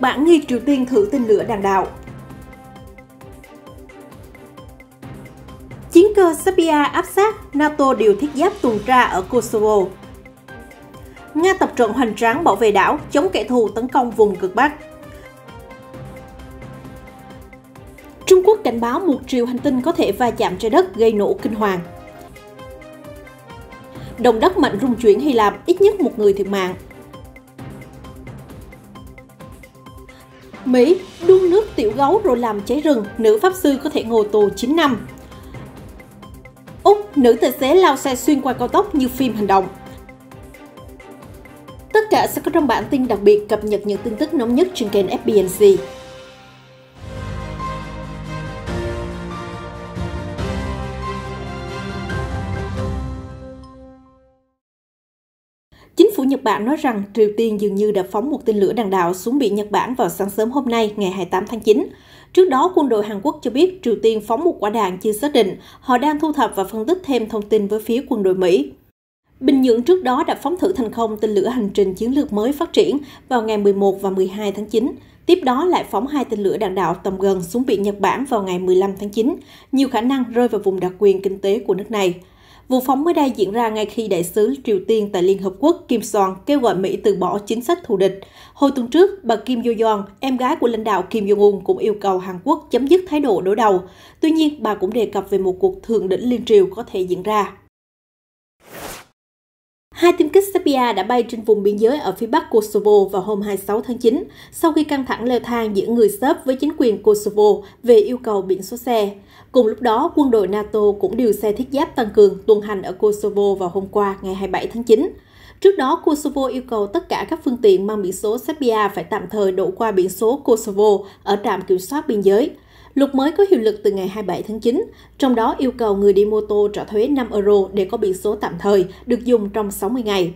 Bản nghi Triều Tiên thử tên lửa đạn đạo. Chiến cơ Serbia áp sát, NATO điều thiết giáp tuần tra ở Kosovo. Nga tập trận hoành tráng bảo vệ đảo, chống kẻ thù tấn công vùng cực Bắc. Trung Quốc cảnh báo một triệu hành tinh có thể va chạm trái đất gây nổ kinh hoàng. đồng đất mạnh rung chuyển Hy Lạp, ít nhất một người thiệt mạng. Mỹ đun nước tiểu gấu rồi làm cháy rừng, nữ pháp sư có thể ngồi tù 9 năm. Úc, nữ tài xế lao xe xuyên qua cao tốc như phim hành động. Tất cả sẽ có trong bản tin đặc biệt cập nhật những tin tức nóng nhất trên kênh FBNC. Nhật Bản nói rằng Triều Tiên dường như đã phóng một tên lửa đạn đạo xuống biển Nhật Bản vào sáng sớm hôm nay, ngày 28 tháng 9. Trước đó, quân đội Hàn Quốc cho biết Triều Tiên phóng một quả đạn chưa xác định. Họ đang thu thập và phân tích thêm thông tin với phía quân đội Mỹ. Bình Nhưỡng trước đó đã phóng thử thành công tên lửa hành trình chiến lược mới phát triển vào ngày 11 và 12 tháng 9. Tiếp đó lại phóng hai tên lửa đạn đạo tầm gần xuống biển Nhật Bản vào ngày 15 tháng 9, nhiều khả năng rơi vào vùng đặc quyền kinh tế của nước này. Vụ phóng mới đây diễn ra ngay khi đại sứ Triều Tiên tại Liên Hợp Quốc Kim Soan kêu gọi Mỹ từ bỏ chính sách thù địch. Hồi tuần trước, bà Kim Yo Yeon, em gái của lãnh đạo Kim Jong-un cũng yêu cầu Hàn Quốc chấm dứt thái độ đối đầu. Tuy nhiên, bà cũng đề cập về một cuộc thượng đỉnh liên triều có thể diễn ra. Hai tiêm kích Serbia đã bay trên vùng biên giới ở phía bắc Kosovo vào hôm 26 tháng 9, sau khi căng thẳng leo thang giữa người Serb với chính quyền Kosovo về yêu cầu biển số xe. Cùng lúc đó, quân đội NATO cũng điều xe thiết giáp tăng cường tuần hành ở Kosovo vào hôm qua, ngày 27 tháng 9. Trước đó, Kosovo yêu cầu tất cả các phương tiện mang biển số Serbia phải tạm thời đổ qua biển số Kosovo ở trạm kiểm soát biên giới – Luật mới có hiệu lực từ ngày 27 tháng 9, trong đó yêu cầu người đi mô tô trả thuế 5 euro để có biển số tạm thời, được dùng trong 60 ngày.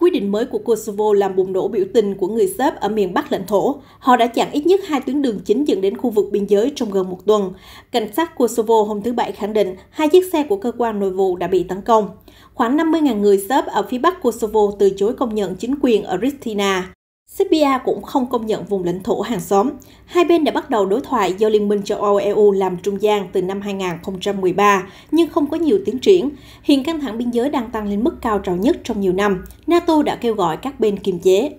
Quy định mới của Kosovo làm bùng nổ biểu tình của người Serb ở miền Bắc lãnh thổ. Họ đã chặn ít nhất hai tuyến đường chính dẫn đến khu vực biên giới trong gần một tuần. Cảnh sát Kosovo hôm thứ Bảy khẳng định hai chiếc xe của cơ quan nội vụ đã bị tấn công. Khoảng 50.000 người Serb ở phía Bắc Kosovo từ chối công nhận chính quyền ở Ristina. Serbia cũng không công nhận vùng lãnh thổ hàng xóm. Hai bên đã bắt đầu đối thoại do Liên minh châu Âu EU làm trung gian từ năm 2013, nhưng không có nhiều tiến triển. Hiện căng thẳng biên giới đang tăng lên mức cao trào nhất trong nhiều năm. NATO đã kêu gọi các bên kiềm chế.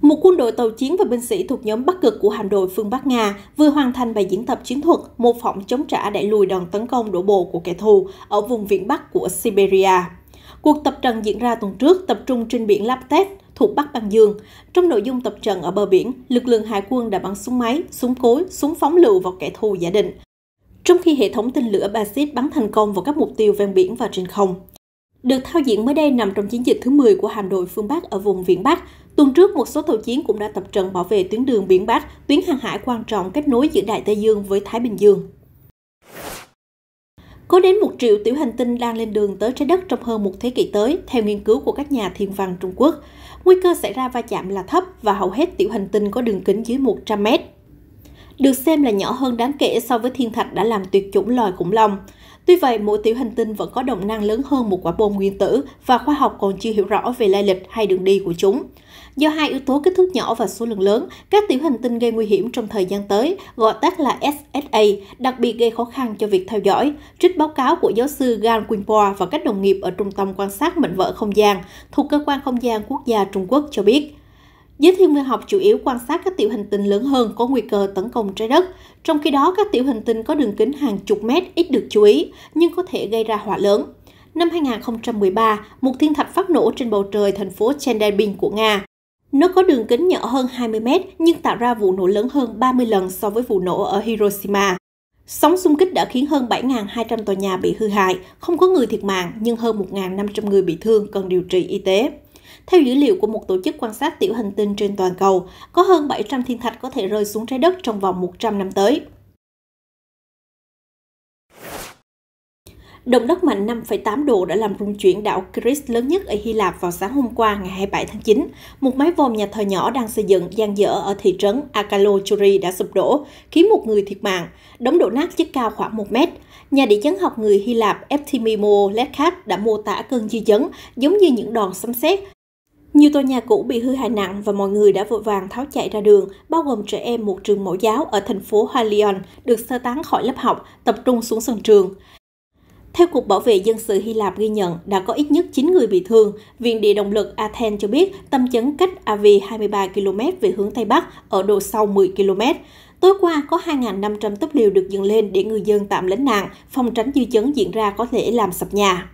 Một quân đội tàu chiến và binh sĩ thuộc nhóm Bắc cực của hạm đội phương Bắc Nga vừa hoàn thành bài diễn tập chiến thuật mô phỏng chống trả đẩy lùi đòn tấn công đổ bộ của kẻ thù ở vùng viễn Bắc của Siberia. Cuộc tập trận diễn ra tuần trước tập trung trên biển Laptet, thuộc Bắc Băng Dương. Trong nội dung tập trận ở bờ biển, lực lượng hải quân đã bắn súng máy, súng cối, súng phóng lựu vào kẻ thù giả định, trong khi hệ thống tên lửa Pacis bắn thành công vào các mục tiêu ven biển và trên không. Được thao diễn mới đây nằm trong chiến dịch thứ 10 của hạm đội phương Bắc ở vùng Viễn Bắc. Tuần trước, một số tàu chiến cũng đã tập trận bảo vệ tuyến đường biển Bắc, tuyến hàng hải quan trọng kết nối giữa Đại Tây Dương với Thái Bình Dương. Có đến một triệu tiểu hành tinh đang lên đường tới trái đất trong hơn một thế kỷ tới, theo nghiên cứu của các nhà thiên văn Trung Quốc. Nguy cơ xảy ra va chạm là thấp và hầu hết tiểu hành tinh có đường kính dưới 100 mét. Được xem là nhỏ hơn đáng kể so với thiên thạch đã làm tuyệt chủng loài khủng long. Tuy vậy, mỗi tiểu hành tinh vẫn có động năng lớn hơn một quả bom nguyên tử và khoa học còn chưa hiểu rõ về lai lịch hay đường đi của chúng. Do hai yếu tố kích thước nhỏ và số lượng lớn, các tiểu hành tinh gây nguy hiểm trong thời gian tới, gọi tắt là SSA, đặc biệt gây khó khăn cho việc theo dõi. Trích báo cáo của giáo sư Gan Quinpo và các đồng nghiệp ở Trung tâm quan sát mệnh vỡ không gian thuộc Cơ quan Không gian Quốc gia Trung Quốc cho biết. Giới thiên văn học chủ yếu quan sát các tiểu hành tinh lớn hơn có nguy cơ tấn công trái đất, trong khi đó các tiểu hành tinh có đường kính hàng chục mét ít được chú ý nhưng có thể gây ra hỏa lớn. Năm 2013, một thiên thạch phát nổ trên bầu trời thành phố Chendarin của Nga. Nó có đường kính nhỏ hơn 20 mét nhưng tạo ra vụ nổ lớn hơn 30 lần so với vụ nổ ở Hiroshima. Sóng xung kích đã khiến hơn 7.200 tòa nhà bị hư hại, không có người thiệt mạng nhưng hơn 1.500 người bị thương cần điều trị y tế. Theo dữ liệu của một tổ chức quan sát tiểu hành tinh trên toàn cầu, có hơn 700 thiên thạch có thể rơi xuống trái đất trong vòng 100 năm tới. Động đất mạnh 5,8 độ đã làm rung chuyển đảo Crete lớn nhất ở Hy Lạp vào sáng hôm qua ngày 27 tháng 9. Một mái vòm nhà thờ nhỏ đang xây dựng gian dở ở thị trấn Akalochuri đã sụp đổ, khiến một người thiệt mạng. Đống đổ nát chất cao khoảng 1 mét. Nhà địa chấn học người Hy Lạp Eptimimo Lekhat đã mô tả cơn dư chấn giống như những đòn sấm sét nhiều tòa nhà cũ bị hư hại nặng và mọi người đã vội vàng tháo chạy ra đường, bao gồm trẻ em một trường mẫu giáo ở thành phố Halion được sơ tán khỏi lớp học, tập trung xuống sân trường. Theo Cục Bảo vệ Dân sự Hy Lạp ghi nhận, đã có ít nhất 9 người bị thương. Viện Địa động lực Athens cho biết tâm chấn cách Avi 23 km về hướng Tây Bắc, ở độ sâu 10 km. Tối qua, có 2.500 túp liều được dựng lên để người dân tạm lánh nạn, phòng tránh dư chấn diễn ra có thể làm sập nhà.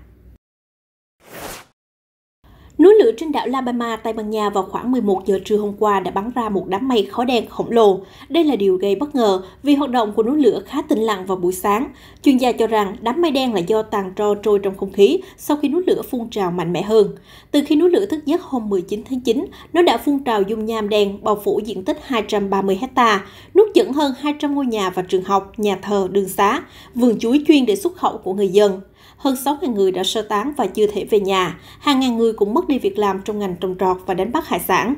Núi lửa trên đảo La Palma, Tây Ban Nha vào khoảng 11 giờ trưa hôm qua đã bắn ra một đám mây khói đen khổng lồ. Đây là điều gây bất ngờ vì hoạt động của núi lửa khá tĩnh lặng vào buổi sáng. Chuyên gia cho rằng đám mây đen là do tàn tro trôi trong không khí sau khi núi lửa phun trào mạnh mẽ hơn. Từ khi núi lửa thức giấc hôm 19 tháng 9, nó đã phun trào dung nham đen bao phủ diện tích 230 ha, nuốt chửng hơn 200 ngôi nhà và trường học, nhà thờ, đường xá, vườn chuối chuyên để xuất khẩu của người dân hơn 6.000 người đã sơ tán và chưa thể về nhà. Hàng ngàn người cũng mất đi việc làm trong ngành trồng trọt và đánh bắt hải sản.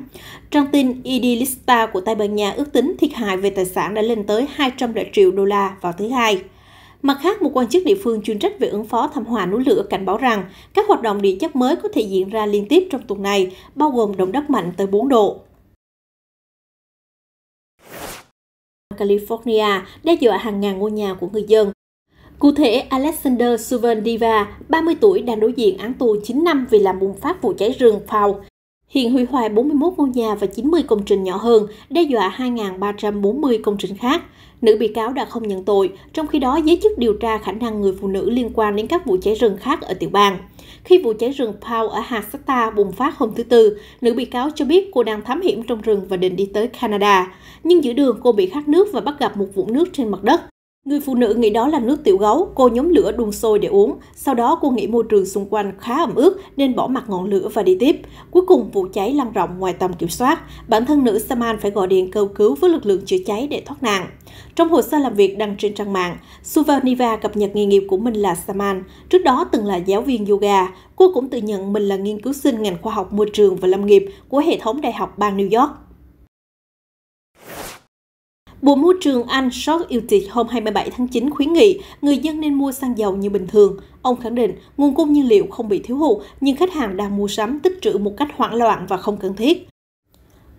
Trang tin Idilista của Tây Ban Nha ước tính thiệt hại về tài sản đã lên tới 200 triệu đô la vào thứ Hai. Mặt khác, một quan chức địa phương chuyên trách về ứng phó thảm họa núi lửa cảnh báo rằng các hoạt động địa chất mới có thể diễn ra liên tiếp trong tuần này, bao gồm động đất mạnh tới 4 độ. California đe dọa hàng ngàn ngôi nhà của người dân Cụ thể, Alexander Suvendiva, 30 tuổi, đang đối diện án tù 9 năm vì làm bùng phát vụ cháy rừng Phao. Hiện hủy hoại 41 ngôi nhà và 90 công trình nhỏ hơn, đe dọa 2.340 công trình khác. Nữ bị cáo đã không nhận tội, trong khi đó giới chức điều tra khả năng người phụ nữ liên quan đến các vụ cháy rừng khác ở tiểu bang. Khi vụ cháy rừng Pau ở Hakata bùng phát hôm thứ Tư, nữ bị cáo cho biết cô đang thám hiểm trong rừng và định đi tới Canada. Nhưng giữa đường cô bị khát nước và bắt gặp một vũng nước trên mặt đất. Người phụ nữ nghĩ đó là nước tiểu gấu, cô nhóm lửa đun sôi để uống. Sau đó cô nghĩ môi trường xung quanh khá ẩm ướt nên bỏ mặt ngọn lửa và đi tiếp. Cuối cùng vụ cháy lan rộng ngoài tầm kiểm soát. Bản thân nữ Saman phải gọi điện cầu cứu với lực lượng chữa cháy để thoát nạn. Trong hồ sơ làm việc đăng trên trang mạng, Suvaniva cập nhật nghề nghiệp của mình là Saman. Trước đó từng là giáo viên yoga. Cô cũng tự nhận mình là nghiên cứu sinh ngành khoa học môi trường và lâm nghiệp của hệ thống đại học bang New York. Bộ môi trường Anh Short Utich hôm 27 tháng 9 khuyến nghị người dân nên mua xăng dầu như bình thường. Ông khẳng định nguồn cung nhiên liệu không bị thiếu hụt, nhưng khách hàng đang mua sắm tích trữ một cách hoảng loạn và không cần thiết.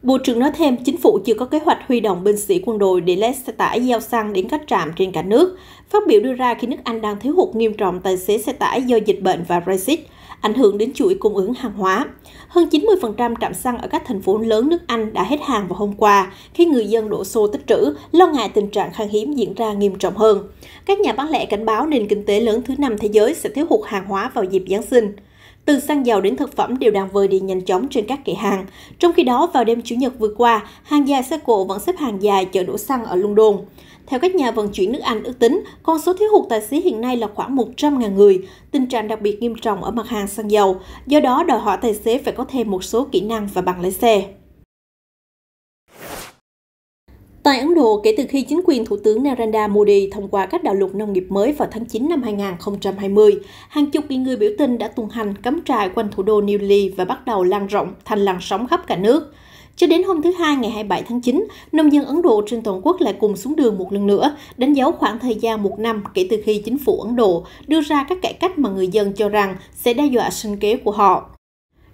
Bộ trưởng nói thêm, chính phủ chưa có kế hoạch huy động binh sĩ quân đội để lái xe tải giao xăng đến các trạm trên cả nước. Phát biểu đưa ra khi nước Anh đang thiếu hụt nghiêm trọng tài xế xe tải do dịch bệnh và Brexit, ảnh hưởng đến chuỗi cung ứng hàng hóa. Hơn 90% trạm xăng ở các thành phố lớn nước Anh đã hết hàng vào hôm qua, khi người dân đổ xô tích trữ, lo ngại tình trạng khan hiếm diễn ra nghiêm trọng hơn. Các nhà bán lẻ cảnh báo nền kinh tế lớn thứ năm thế giới sẽ thiếu hụt hàng hóa vào dịp Giáng sinh. Từ xăng dầu đến thực phẩm đều đang vơi đi nhanh chóng trên các kệ hàng. Trong khi đó, vào đêm Chủ nhật vừa qua, hàng dài xe cộ vẫn xếp hàng dài chờ đổ xăng ở London. Theo các nhà vận chuyển nước Anh ước tính, con số thiếu hụt tài xế hiện nay là khoảng 100.000 người, tình trạng đặc biệt nghiêm trọng ở mặt hàng xăng dầu, do đó đòi hỏi tài xế phải có thêm một số kỹ năng và bằng lái xe. Tại Ấn Độ, kể từ khi chính quyền Thủ tướng Narendra Modi thông qua các đạo luật nông nghiệp mới vào tháng 9 năm 2020, hàng chục nghìn người biểu tình đã tuần hành cắm trại quanh thủ đô New Delhi và bắt đầu lan rộng thành làn sóng khắp cả nước. Cho đến hôm thứ Hai ngày 27 tháng 9, nông dân Ấn Độ trên toàn quốc lại cùng xuống đường một lần nữa, đánh dấu khoảng thời gian một năm kể từ khi chính phủ Ấn Độ đưa ra các cải cách mà người dân cho rằng sẽ đe dọa sinh kế của họ.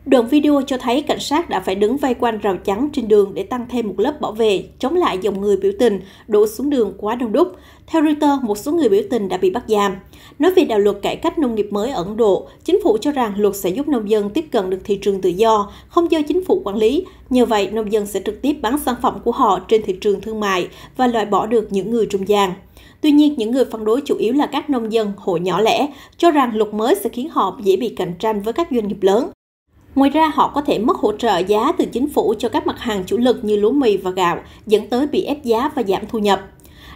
Đoạn video cho thấy cảnh sát đã phải đứng vây quanh rào chắn trên đường để tăng thêm một lớp bảo vệ, chống lại dòng người biểu tình đổ xuống đường quá đông đúc. Theo Reuters, một số người biểu tình đã bị bắt giam. Nói về đạo luật cải cách nông nghiệp mới ở Ấn Độ, chính phủ cho rằng luật sẽ giúp nông dân tiếp cận được thị trường tự do, không do chính phủ quản lý. Nhờ vậy, nông dân sẽ trực tiếp bán sản phẩm của họ trên thị trường thương mại và loại bỏ được những người trung gian. Tuy nhiên, những người phản đối chủ yếu là các nông dân, hộ nhỏ lẻ, cho rằng luật mới sẽ khiến họ dễ bị cạnh tranh với các doanh nghiệp lớn. Ngoài ra, họ có thể mất hỗ trợ giá từ chính phủ cho các mặt hàng chủ lực như lúa mì và gạo, dẫn tới bị ép giá và giảm thu nhập.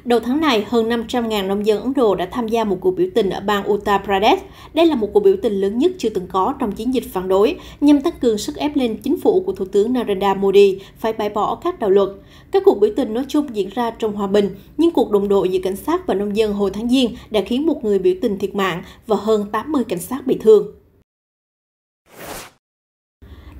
Đầu tháng này, hơn 500.000 nông dân Ấn Độ đã tham gia một cuộc biểu tình ở bang Uttar Pradesh. Đây là một cuộc biểu tình lớn nhất chưa từng có trong chiến dịch phản đối, nhằm tăng cường sức ép lên chính phủ của Thủ tướng Narendra Modi phải bãi bỏ các đạo luật. Các cuộc biểu tình nói chung diễn ra trong hòa bình, nhưng cuộc đụng độ giữa cảnh sát và nông dân hồi tháng Giêng đã khiến một người biểu tình thiệt mạng và hơn 80 cảnh sát bị thương.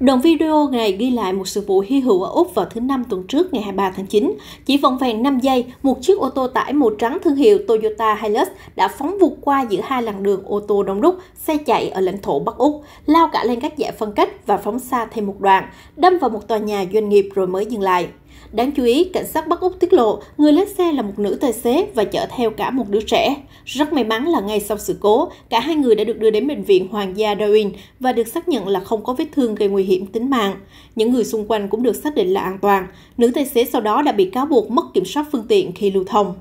Đoạn video này ghi lại một sự vụ hy hữu ở Úc vào thứ Năm tuần trước ngày 23 tháng 9. Chỉ vòng vàng 5 giây, một chiếc ô tô tải màu trắng thương hiệu Toyota Hilux đã phóng vụt qua giữa hai làn đường ô tô đông đúc, xe chạy ở lãnh thổ Bắc Úc, lao cả lên các giải phân cách và phóng xa thêm một đoạn, đâm vào một tòa nhà doanh nghiệp rồi mới dừng lại. Đáng chú ý, cảnh sát Bắc Úc tiết lộ người lái xe là một nữ tài xế và chở theo cả một đứa trẻ. Rất may mắn là ngay sau sự cố, cả hai người đã được đưa đến bệnh viện Hoàng gia Darwin và được xác nhận là không có vết thương gây nguy hiểm tính mạng. Những người xung quanh cũng được xác định là an toàn. Nữ tài xế sau đó đã bị cáo buộc mất kiểm soát phương tiện khi lưu thông.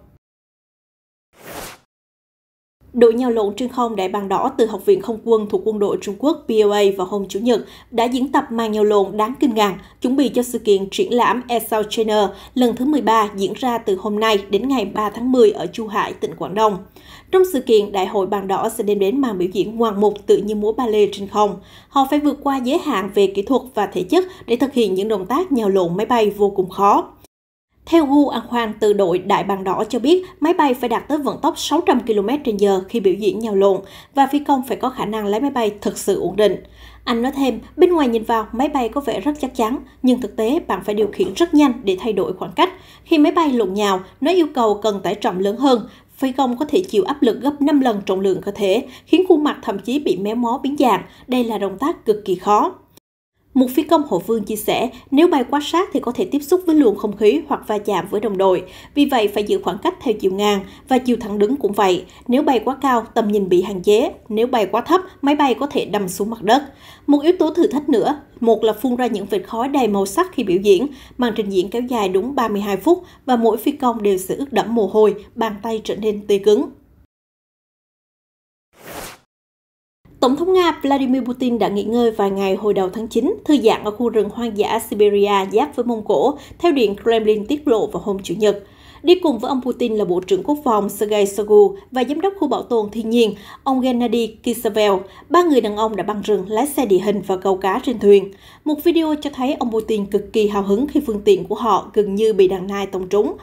Đội nhào lộn trên không đại bàng đỏ từ Học viện Không quân thuộc quân đội Trung Quốc POA vào hôm Chủ nhật đã diễn tập màn nhào lộn đáng kinh ngạc, chuẩn bị cho sự kiện triển lãm Air trainer lần thứ 13 diễn ra từ hôm nay đến ngày 3 tháng 10 ở Chu Hải, tỉnh Quảng Đông. Trong sự kiện, Đại hội Bàn Đỏ sẽ đem đến màn biểu diễn ngoạn mục tự như múa ba lê trên không. Họ phải vượt qua giới hạn về kỹ thuật và thể chất để thực hiện những động tác nhào lộn máy bay vô cùng khó. Theo Gu An từ đội Đại Bàng Đỏ cho biết, máy bay phải đạt tới vận tốc 600 km h khi biểu diễn nhào lộn và phi công phải có khả năng lái máy bay thực sự ổn định. Anh nói thêm, bên ngoài nhìn vào, máy bay có vẻ rất chắc chắn, nhưng thực tế bạn phải điều khiển rất nhanh để thay đổi khoảng cách. Khi máy bay lộn nhào, nó yêu cầu cần tải trọng lớn hơn, phi công có thể chịu áp lực gấp 5 lần trọng lượng cơ thể, khiến khuôn mặt thậm chí bị méo mó biến dạng. Đây là động tác cực kỳ khó. Một phi công hộ vương chia sẻ, nếu bay quá sát thì có thể tiếp xúc với luồng không khí hoặc va chạm với đồng đội, vì vậy phải giữ khoảng cách theo chiều ngang và chiều thẳng đứng cũng vậy. Nếu bay quá cao, tầm nhìn bị hạn chế, nếu bay quá thấp, máy bay có thể đâm xuống mặt đất. Một yếu tố thử thách nữa, một là phun ra những vệt khói đầy màu sắc khi biểu diễn, màn trình diễn kéo dài đúng 32 phút và mỗi phi công đều sẽ ướt đẫm mồ hôi, bàn tay trở nên tê cứng. Tổng thống Nga Vladimir Putin đã nghỉ ngơi vài ngày hồi đầu tháng 9, thư giãn ở khu rừng hoang dã Siberia giáp với Mông Cổ, theo Điện Kremlin tiết lộ vào hôm Chủ nhật. Đi cùng với ông Putin là Bộ trưởng Quốc phòng Sergei Shoigu và Giám đốc khu bảo tồn thiên nhiên, ông Gennady Kisevel. Ba người đàn ông đã băng rừng, lái xe địa hình và câu cá trên thuyền. Một video cho thấy ông Putin cực kỳ hào hứng khi phương tiện của họ gần như bị đàn nai tông trúng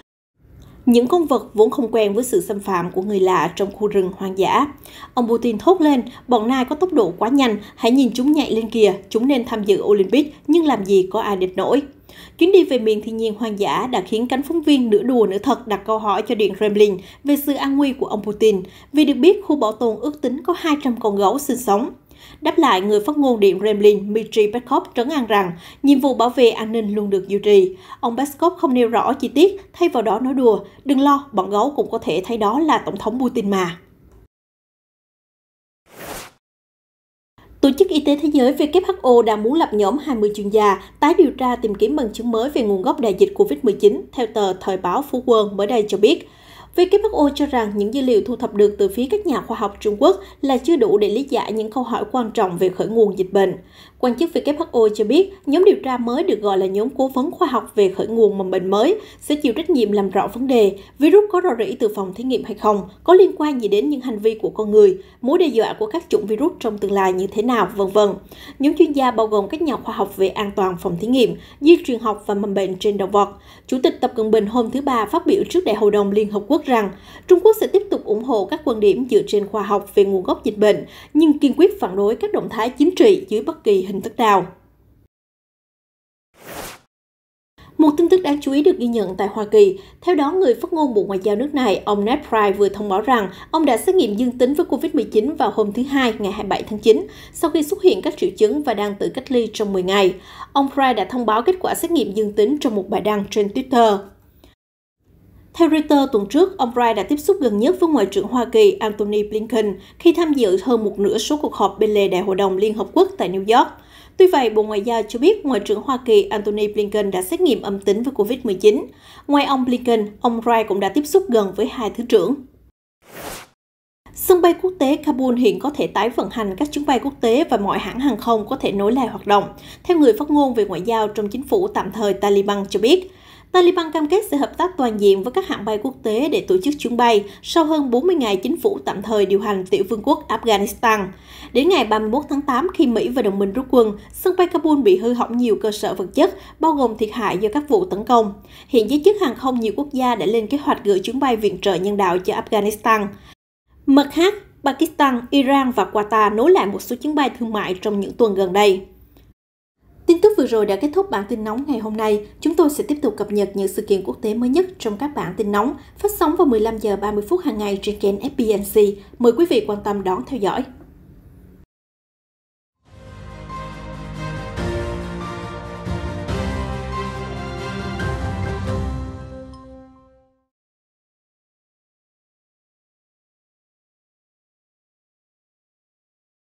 những con vật vốn không quen với sự xâm phạm của người lạ trong khu rừng hoang dã. Ông Putin thốt lên, bọn nai có tốc độ quá nhanh, hãy nhìn chúng nhảy lên kìa, chúng nên tham dự Olympic, nhưng làm gì có ai địch nổi. Chuyến đi về miền thiên nhiên hoang dã đã khiến cánh phóng viên nửa đùa nửa thật đặt câu hỏi cho Điện Kremlin về sự an nguy của ông Putin, vì được biết khu bảo tồn ước tính có 200 con gấu sinh sống. Đáp lại, người phát ngôn Điện Kremlin Dmitry Peskov trấn an rằng nhiệm vụ bảo vệ an ninh luôn được duy trì. Ông Peskov không nêu rõ chi tiết, thay vào đó nói đùa, đừng lo, bọn gấu cũng có thể thấy đó là Tổng thống Putin mà. Tổ chức Y tế Thế giới WHO đang muốn lập nhóm 20 chuyên gia tái điều tra tìm kiếm bằng chứng mới về nguồn gốc đại dịch COVID-19, theo tờ Thời báo Phú Quân mới đây cho biết. WHO cho rằng những dữ liệu thu thập được từ phía các nhà khoa học Trung Quốc là chưa đủ để lý giải những câu hỏi quan trọng về khởi nguồn dịch bệnh. Quan chức WHO cho biết, nhóm điều tra mới được gọi là nhóm cố vấn khoa học về khởi nguồn mầm bệnh mới sẽ chịu trách nhiệm làm rõ vấn đề virus có rò rỉ từ phòng thí nghiệm hay không, có liên quan gì đến những hành vi của con người, mối đe dọa của các chủng virus trong tương lai như thế nào, vân vân. Nhóm chuyên gia bao gồm các nhà khoa học về an toàn phòng thí nghiệm, di truyền học và mầm bệnh trên động vật. Chủ tịch Tập Cận Bình hôm thứ Ba phát biểu trước Đại hội đồng Liên Hợp Quốc rằng Trung Quốc sẽ tiếp tục ủng hộ các quan điểm dựa trên khoa học về nguồn gốc dịch bệnh, nhưng kiên quyết phản đối các động thái chính trị dưới bất kỳ hình thức nào. Một tin tức đáng chú ý được ghi nhận tại Hoa Kỳ. Theo đó, người phát ngôn Bộ Ngoại giao nước này, ông Ned Price vừa thông báo rằng ông đã xét nghiệm dương tính với COVID-19 vào hôm thứ Hai, ngày 27 tháng 9, sau khi xuất hiện các triệu chứng và đang tự cách ly trong 10 ngày. Ông Price đã thông báo kết quả xét nghiệm dương tính trong một bài đăng trên Twitter. Theo Reuters, tuần trước, ông Wright đã tiếp xúc gần nhất với Ngoại trưởng Hoa Kỳ Antony Blinken khi tham dự hơn một nửa số cuộc họp bên lề Đại hội đồng Liên Hợp Quốc tại New York. Tuy vậy, Bộ Ngoại giao cho biết Ngoại trưởng Hoa Kỳ Antony Blinken đã xét nghiệm âm tính với COVID-19. Ngoài ông Blinken, ông Wright cũng đã tiếp xúc gần với hai thứ trưởng. Sân bay quốc tế Kabul hiện có thể tái vận hành các chuyến bay quốc tế và mọi hãng hàng không có thể nối lại hoạt động, theo người phát ngôn về ngoại giao trong chính phủ tạm thời Taliban cho biết. Taliban cam kết sẽ hợp tác toàn diện với các hãng bay quốc tế để tổ chức chuyến bay sau hơn 40 ngày chính phủ tạm thời điều hành tiểu vương quốc Afghanistan. Đến ngày 31 tháng 8, khi Mỹ và đồng minh rút quân, sân bay Kabul bị hư hỏng nhiều cơ sở vật chất, bao gồm thiệt hại do các vụ tấn công. Hiện giới chức hàng không nhiều quốc gia đã lên kế hoạch gửi chuyến bay viện trợ nhân đạo cho Afghanistan. Mặt khác, Pakistan, Iran và Qatar nối lại một số chuyến bay thương mại trong những tuần gần đây vừa rồi đã kết thúc bản tin nóng ngày hôm nay. Chúng tôi sẽ tiếp tục cập nhật những sự kiện quốc tế mới nhất trong các bản tin nóng phát sóng vào 15 giờ 30 phút hàng ngày trên kênh FBNC. Mời quý vị quan tâm đón theo dõi.